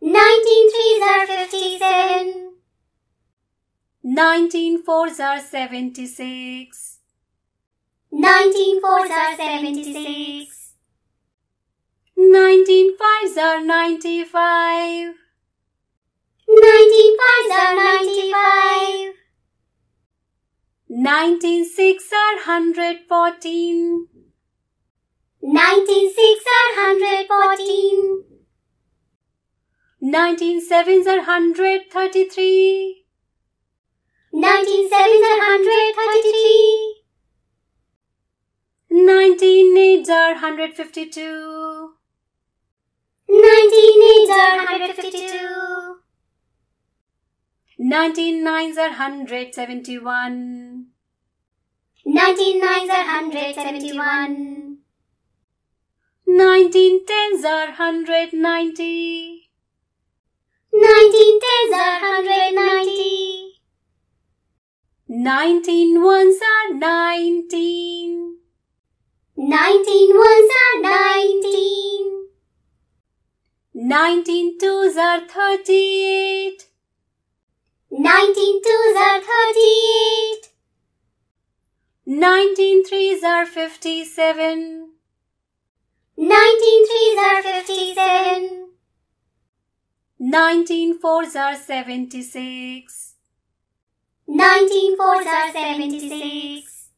Nineteen threes are fifty-seven. Nineteen fours are seventy-six. Nineteen fours are seventy-six. Nineteen fives are ninety-five. Nineteen fives are ninety-five. Nineteen six are hundred fourteen. Nineteen six are hundred fourteen. Nineteen sevens are hundred thirty-three. Nineteen sevens are hundred thirty-three. Nineteen eights are hundred fifty-two. Nineteen eights are hundred fifty-two. Nineteen nines are hundred seventy-one. Nineteen nines are hundred seventy-one. Nineteen tens are hundred ninety. Nineteen tens are hundred ninety. Nineteen ones are nineteen. Nineteen ones are nineteen. Nineteen twos are thirty-eight. Nineteen twos are thirty-eight. Nineteen threes are fifty-seven. Nineteen threes are fifty-seven. Nineteen fours are seventy-six. Nineteen fours are seventy-six.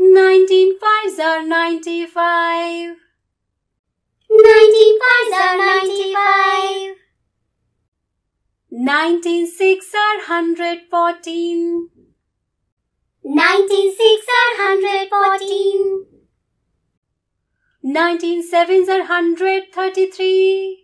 Nineteen fives are ninety-five. Nineteen fives are ninety-five. Nineteen six are hundred fourteen. Nineteen six are hundred fourteen. Nineteen sevens are hundred thirty-three.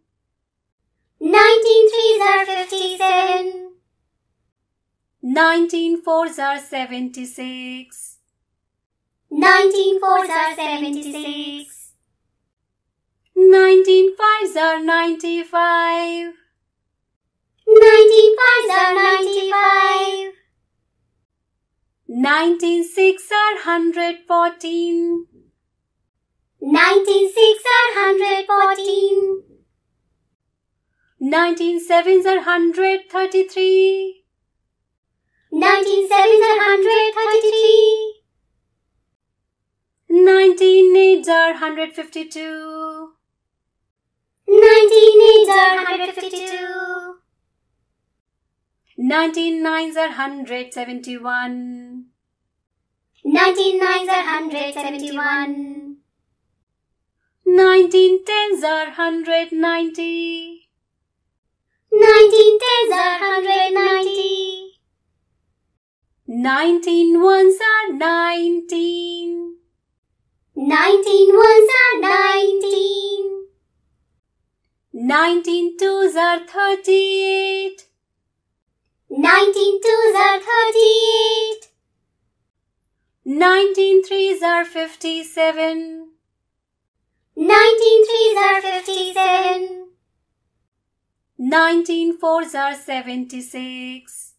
Nineteen threes are fifty-seven. Nineteen fours are seventy-six. Nineteen fours are seventy-six. Nineteen fives are ninety-five. Nineteen fives are ninety-five. Nineteen six are hundred fourteen. Nineteen six are hundred fourteen. Nineteen sevens are hundred thirty-three. Nineteen sevens are hundred thirty-three. Nineteen eights are hundred fifty-two. Nineteen eights are hundred fifty-two. Nineteen nines are hundred seventy-one. Nineteen nines are hundred seventy-one. Nineteen tens are hundred ninety. Nineteen ones are nineteen. Nineteen ones are nineteen. Nineteen twos are thirty-eight. Nineteen twos are thirty-eight. Nineteen threes are fifty-seven. Nineteen threes are fifty-seven. Nineteen fours are seventy-six.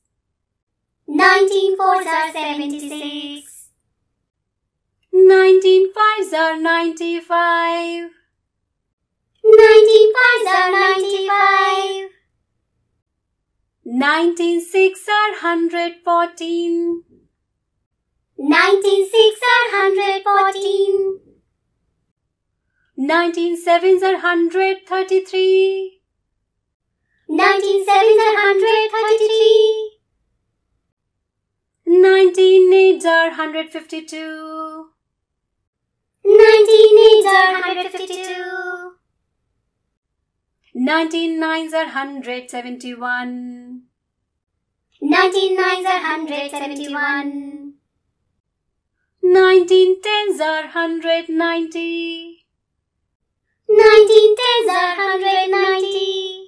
Nineteen fours are seventy-six. Nineteen fives are ninety-five. Nineteen fives are ninety-five. Nineteen six are hundred fourteen. Nineteen six are hundred fourteen. Nineteen sevens are hundred thirty-three. Nineteen sevens are hundred thirty-three. Nineteen eights are hundred fifty two. Nineteen eights are hundred fifty two. Nineteen nines are hundred seventy one. Nineteen nines are hundred seventy one. Nineteen tens are hundred ninety. Nineteen tens are hundred ninety.